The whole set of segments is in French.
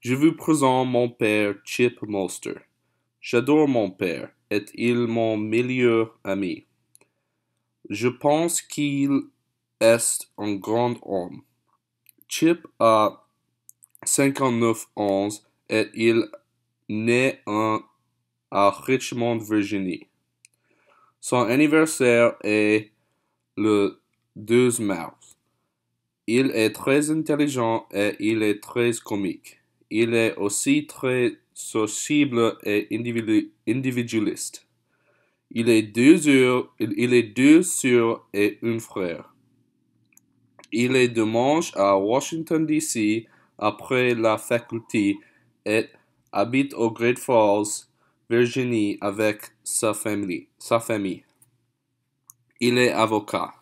Je vous présente mon père Chip Monster. J'adore mon père, est il mon meilleur ami. Je pense qu'il est un grand homme. Chip a 59 ans et il naît en, à Richmond, Virginie. Son anniversaire est le 12 mars. Il est très intelligent et il est très comique il est aussi très sociable et individualiste. Il est deux sur, il est deux sur et un frère. Il est dimanche à Washington, D.C. après la faculté et habite au Great Falls, Virginie, avec sa famille. Sa famille. Il est avocat.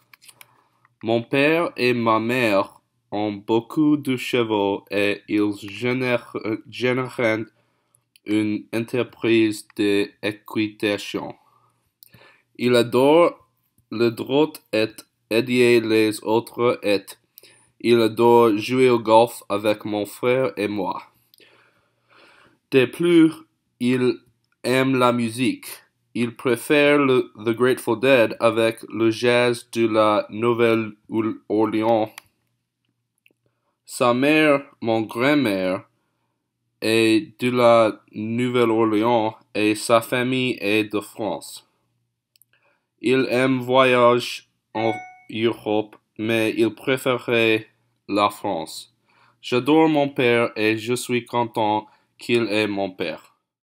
Mon père et ma mère ont beaucoup de chevaux et ils génèrent, une entreprise d'équitation. Il adore le droit et aider les autres et il adore jouer au golf avec mon frère et moi. De plus, il aime la musique. Il préfère le The Grateful Dead avec le jazz de la Nouvelle-Orléans sa mère, mon grand-mère, est de la Nouvelle-Orléans et sa famille est de France. Il aime voyager en Europe, mais il préférait la France. J'adore mon père et je suis content qu'il est mon père.